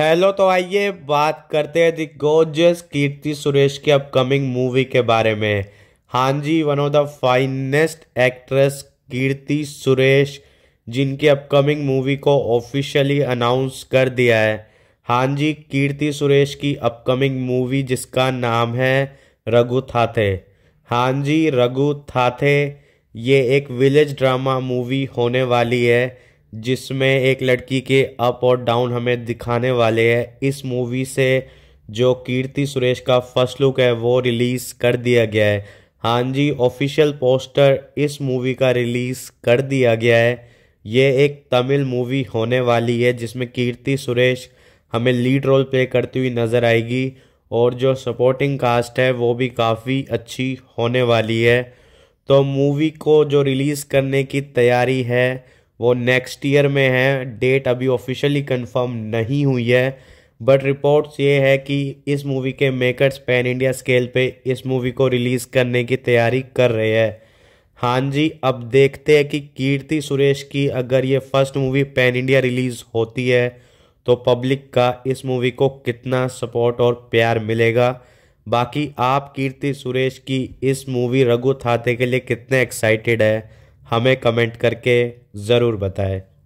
hello तो आइए बात करते हैं दी गोजस कीर्ति सुरेश की अपकमिंग मूवी के बारे में हाँ जी one of the finest actress Keerthy Suresh जिनकी अपकमिंग मूवी को ऑफिशियली अनाउंस कर दिया है हाँ जी कीर्ति सुरेश की अपकमिंग मूवी जिसका नाम है रघु थाथे हाँ जी रघु थाथे ये एक विलेज ड्रामा मूवी होने वाली है जिसमें एक लड़की के अप और डाउन हमें दिखाने वाले हैं इस मूवी से जो कीर्ति सुरेश का फर्स्ट लुक है वो रिलीज़ कर दिया गया है हाँ जी ऑफिशियल पोस्टर इस मूवी का रिलीज़ कर दिया गया है ये एक तमिल मूवी होने वाली है जिसमें कीर्ति सुरेश हमें लीड रोल प्ले करती हुई नज़र आएगी और जो सपोर्टिंग कास्ट है वो भी काफ़ी अच्छी होने वाली है तो मूवी को जो रिलीज़ करने की तैयारी है वो नेक्स्ट ईयर में है डेट अभी ऑफिशियली कंफर्म नहीं हुई है बट रिपोर्ट्स ये है कि इस मूवी के मेकर्स पैन इंडिया स्केल पे इस मूवी को रिलीज़ करने की तैयारी कर रहे हैं हाँ जी अब देखते हैं कि कीर्ति सुरेश की अगर ये first movie pan India release होती है तो पब्लिक का इस मूवी को कितना सपोर्ट और प्यार मिलेगा बाकी आप कीर्ति सुरेश की इस मूवी रघु थाते के लिए कितने एक्साइटेड है हमें कमेंट करके ज़रूर बताएं